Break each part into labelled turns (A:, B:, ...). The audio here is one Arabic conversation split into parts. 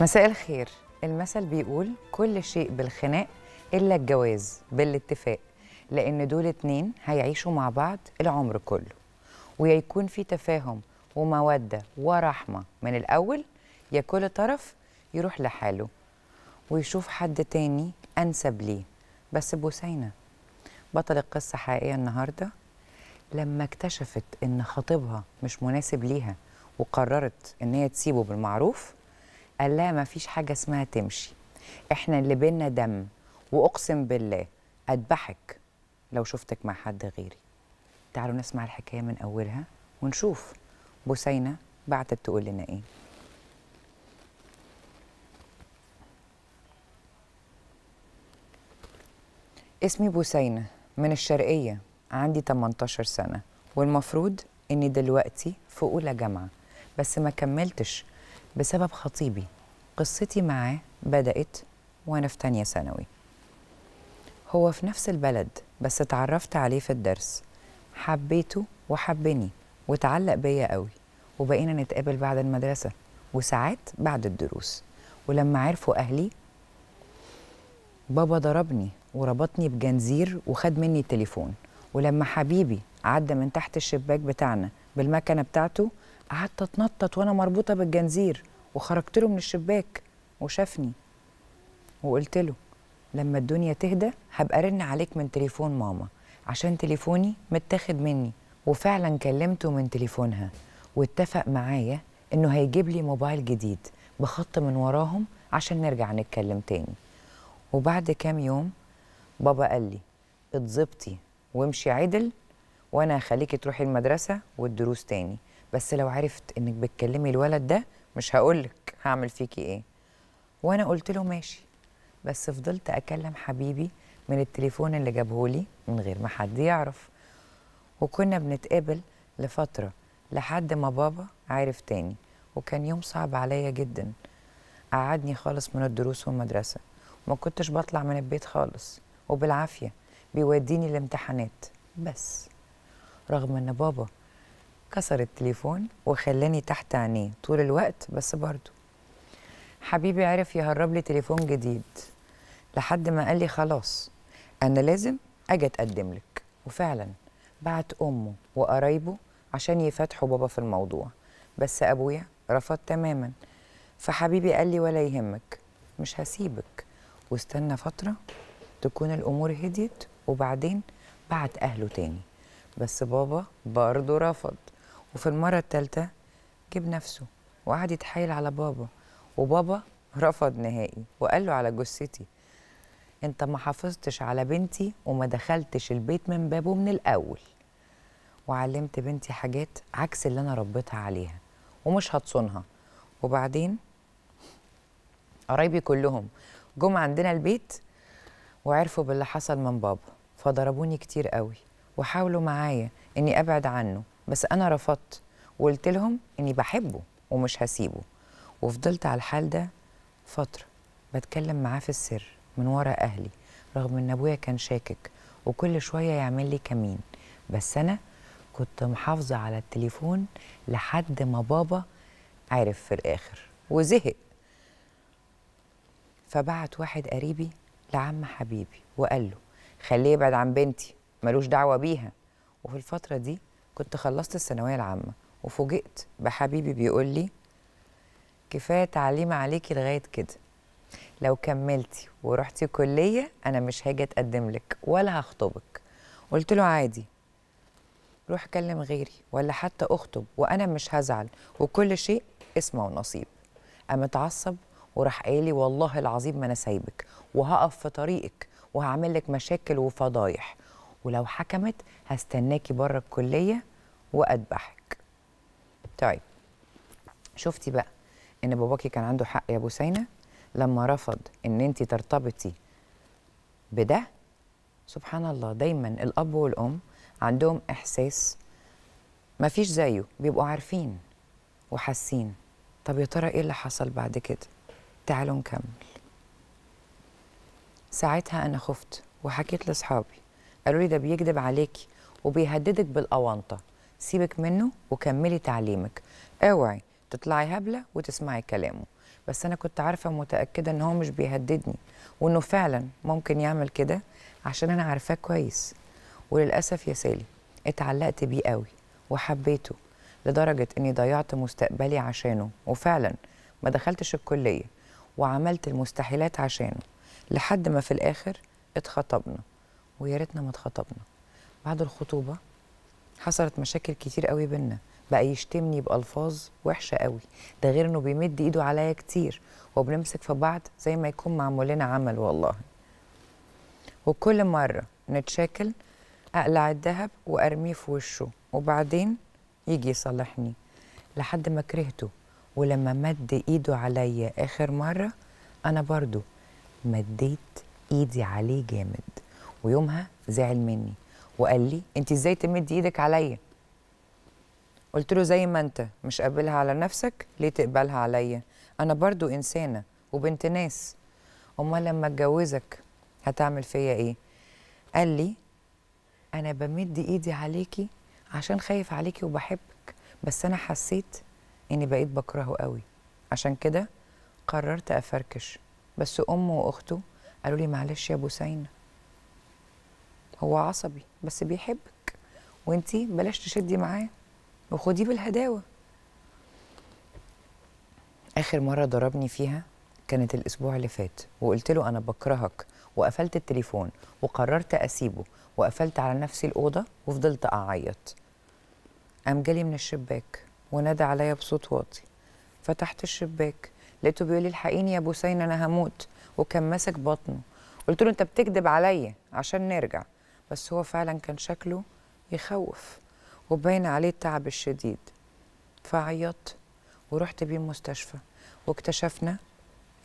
A: مساء الخير المثل بيقول كل شيء بالخناق إلا الجواز بالاتفاق لأن دول اتنين هيعيشوا مع بعض العمر كله ويا يكون في تفاهم ومودة ورحمة من الأول يا كل طرف يروح لحاله ويشوف حد تاني أنسب ليه بس بوسينا بطل القصة حقيقية النهاردة لما اكتشفت إن خطيبها مش مناسب ليها وقررت إن هي تسيبه بالمعروف قال لها ما فيش حاجه اسمها تمشي احنا اللي بينا دم واقسم بالله اذبحك لو شفتك مع حد غيري تعالوا نسمع الحكايه من اولها ونشوف بوسينه بعتت تقول لنا ايه اسمي بوسينه من الشرقيه عندي 18 سنه والمفروض اني دلوقتي في اولى جامعه بس ما كملتش بسبب خطيبي قصتي معاه بدأت وأنا في تانية ثانوي هو في نفس البلد بس اتعرفت عليه في الدرس حبيته وحبني وتعلق بيا قوي وبقينا نتقابل بعد المدرسة وساعات بعد الدروس ولما عرفوا أهلي بابا ضربني وربطني بجنزير وخد مني التليفون ولما حبيبي عدى من تحت الشباك بتاعنا بالمكنة بتاعته قعدت اتنطط وانا مربوطة بالجنزير وخرجت له من الشباك وشافني وقلت له لما الدنيا تهدى هبقى رن عليك من تليفون ماما عشان تليفوني متاخد مني وفعلا كلمته من تليفونها واتفق معايا انه هيجيب لي موبايل جديد بخط من وراهم عشان نرجع نتكلم تاني وبعد كام يوم بابا قال لي اتظبطي وامشي عدل وانا هخليكي تروحي المدرسه والدروس تاني بس لو عرفت انك بتكلمي الولد ده مش هقول لك هعمل فيكي ايه وانا قلت له ماشي بس فضلت اكلم حبيبي من التليفون اللي جابهولي من غير ما حد يعرف وكنا بنتقابل لفتره لحد ما بابا عارف تاني وكان يوم صعب عليا جدا قعدني خالص من الدروس والمدرسه وما كنتش بطلع من البيت خالص وبالعافيه بيوديني الامتحانات بس رغم ان بابا كسر التليفون وخلاني تحت عينيه طول الوقت بس برضه حبيبي عرف يهرب لي تليفون جديد لحد ما قال لي خلاص انا لازم اجي اتقدم لك وفعلا بعت امه وقرايبه عشان يفتحوا بابا في الموضوع بس ابويا رفض تماما فحبيبي قال لي ولا يهمك مش هسيبك واستنى فتره تكون الامور هديت وبعدين بعت اهله تاني بس بابا برضه رفض وفي المرة التالتة جاب نفسه وقعد يتحايل على بابا وبابا رفض نهائي وقال له على جثتي انت ما حافظتش على بنتي وما دخلتش البيت من بابه من الاول وعلمت بنتي حاجات عكس اللي انا ربيتها عليها ومش هتصونها وبعدين قرايبي كلهم جم عندنا البيت وعرفوا باللي حصل من بابا فضربوني كتير قوي وحاولوا معايا اني ابعد عنه بس انا رفضت وقلت لهم اني بحبه ومش هسيبه وفضلت على الحال ده فتره بتكلم معاه في السر من ورا اهلي رغم ان ابويا كان شاكك وكل شويه يعمل لي كمين بس انا كنت محافظه على التليفون لحد ما بابا عرف في الاخر وزهق فبعت واحد قريبي لعم حبيبي وقال له خليه يبعد عن بنتي ملوش دعوه بيها وفي الفتره دي كنت خلصت الثانويه العامه وفوجئت بحبيبي بيقول لي كفايه تعليم عليكي لغايه كده لو كملتي ورحتي كليه انا مش هاجي اتقدم لك ولا هخطبك قلت له عادي روح كلم غيري ولا حتى اخطب وانا مش هزعل وكل شيء اسمه ونصيب قام اتعصب وراح قالي والله العظيم ما انا سايبك وهقف في طريقك وهعمل لك مشاكل وفضايح ولو حكمت هستناكي بره الكليه واذبحك طيب شفتي بقى ان باباكي كان عنده حق يا ابو سينا لما رفض ان انت ترتبطي بده سبحان الله دايما الاب والام عندهم احساس ما فيش زيه بيبقوا عارفين وحاسين طب يا ترى ايه اللي حصل بعد كده تعالوا نكمل ساعتها انا خفت وحكيت لاصحابي قالوا لي ده بيكذب عليكي وبيهددك بالاونطه سيبك منه وكملي تعليمك اوعي تطلعي هبله وتسمعي كلامه بس انا كنت عارفه متاكده ان هو مش بيهددني وانه فعلا ممكن يعمل كده عشان انا عارفاه كويس وللاسف يا سالي اتعلقت بيه قوي وحبيته لدرجه اني ضيعت مستقبلي عشانه وفعلا ما دخلتش الكليه وعملت المستحيلات عشانه لحد ما في الاخر اتخطبنا ويا ريتنا ما اتخطبنا بعد الخطوبه حصلت مشاكل كتير قوي بينا بقى يشتمني بالفاظ وحشه قوي ده غير انه بيمد ايده عليا كتير وبنمسك في بعض زي ما يكون معمول لنا عمل والله وكل مره نتشاكل اقلع الذهب وارميه في وشه وبعدين يجي يصالحني لحد ما كرهته ولما مد ايده عليا اخر مره انا برضو مديت ايدي عليه جامد ويومها زعل مني وقال لي انت ازاي تمد ايدك عليا قلت له زي ما انت مش قابلها على نفسك ليه تقبلها عليا انا برضو انسانه وبنت ناس امال لما اتجوزك هتعمل فيا ايه قال لي انا بمد ايدي عليكي عشان خايف عليكي وبحبك بس انا حسيت اني بقيت بكرهه قوي عشان كده قررت افركش بس امه واخته قالوا لي معلش يا بوسينه هو عصبي بس بيحبك وانتي بلاش تشدي معاه وخديه بالهداوه اخر مره ضربني فيها كانت الاسبوع اللي فات وقلت له انا بكرهك وقفلت التليفون وقررت اسيبه وقفلت على نفسي الاوضه وفضلت اعيط قام جالي من الشباك ونادى عليا بصوت واطي فتحت الشباك لقيته بيقول لي الحقيني يا ابو انا هموت وكان ماسك بطنه قلت له انت بتكذب عليا عشان نرجع بس هو فعلا كان شكله يخوف وباين عليه التعب الشديد فعيطت ورحت بيه المستشفى واكتشفنا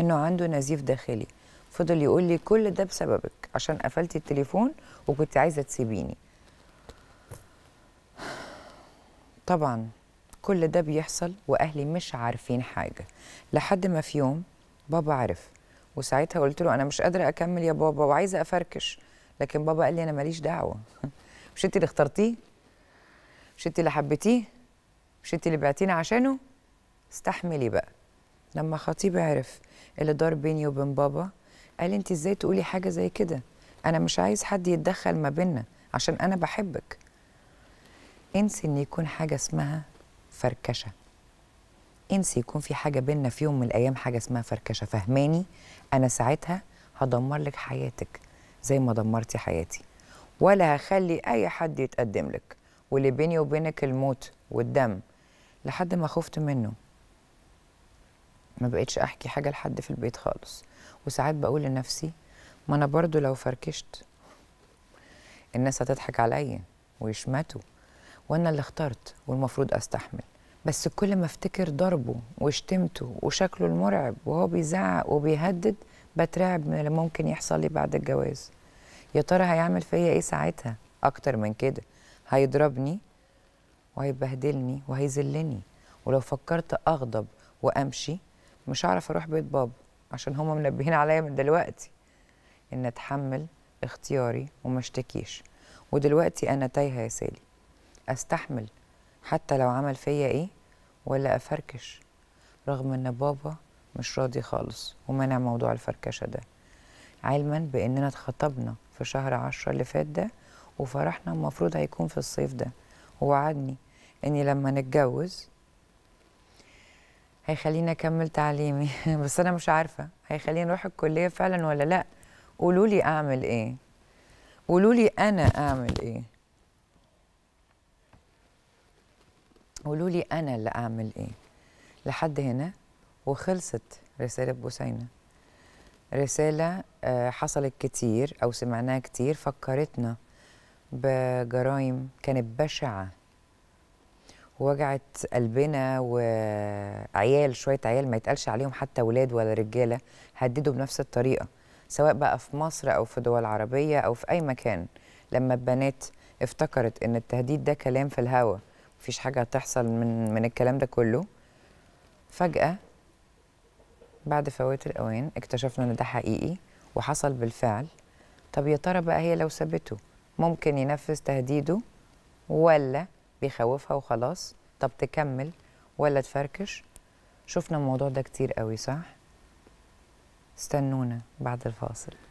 A: انه عنده نزيف داخلي فضل يقول لي كل ده بسببك عشان قفلت التليفون وكنت عايزه تسيبيني طبعا كل ده بيحصل واهلي مش عارفين حاجه لحد ما في يوم بابا عرف وساعتها قلت له انا مش قادره اكمل يا بابا وعايزه افركش لكن بابا قال لي انا ماليش دعوه مش انت اللي اخترتيه مش انت اللي حبيتيه مش انت اللي بعتينا عشانه استحملي بقى لما خطيب عرف اللي دار بيني وبين بابا قال انت ازاي تقولي حاجه زي كده انا مش عايز حد يتدخل ما بيننا عشان انا بحبك انسي ان يكون حاجه اسمها فركشه انسي يكون في حاجه بيننا في يوم من الايام حاجه اسمها فركشه فهماني انا ساعتها هدمر لك حياتك زي ما دمرتي حياتي ولا هخلي اي حد يتقدم لك واللي بيني وبينك الموت والدم لحد ما خفت منه ما بقتش احكي حاجه لحد في البيت خالص وساعات بقول لنفسي ما انا برضو لو فركشت الناس هتضحك عليا ويشمتوا وانا اللي اخترت والمفروض استحمل بس كل ما افتكر ضربه وشتمته وشكله المرعب وهو بيزعق وبيهدد بترعب من اللي ممكن يحصل لي بعد الجواز يا ترى هيعمل فيا ايه ساعتها اكتر من كده هيضربني وهيبهدلني وهيذلني ولو فكرت اغضب وامشي مش هعرف اروح بيت بابا عشان هما منبهين عليا من دلوقتي ان اتحمل اختياري وما اشتكيش ودلوقتي انا تايهه يا سالي استحمل حتى لو عمل فيا ايه ولا افركش رغم ان بابا مش راضي خالص ومنع موضوع الفركشة ده علما بأننا اتخطبنا في شهر عشرة اللي فات ده وفرحنا المفروض هيكون في الصيف ده ووعدني إني لما نتجوز هيخليني أكمل تعليمي بس أنا مش عارفة هيخليني أروح الكلية فعلا ولا لأ قولوا لي أعمل إيه قولوا لي أنا أعمل إيه قولوا لي أنا اللي أعمل إيه لحد هنا وخلصت رسالة بوسينا رسالة آه، حصلت كتير أو سمعناها كتير فكرتنا بجرائم كانت بشعة وجعت قلبنا وعيال شوية عيال ما يتقالش عليهم حتى ولاد ولا رجالة هددوا بنفس الطريقة سواء بقى في مصر أو في دول عربية أو في أي مكان لما البنات افتكرت إن التهديد ده كلام في الهوا مفيش حاجة هتحصل من, من الكلام ده كله فجأة بعد فوات الأوان اكتشفنا إن ده حقيقي وحصل بالفعل طب يا ترى بقى هي لو سابته ممكن ينفذ تهديده ولا بيخوفها وخلاص طب تكمل ولا تفركش شفنا الموضوع ده كتير قوي صح استنونا بعد الفاصل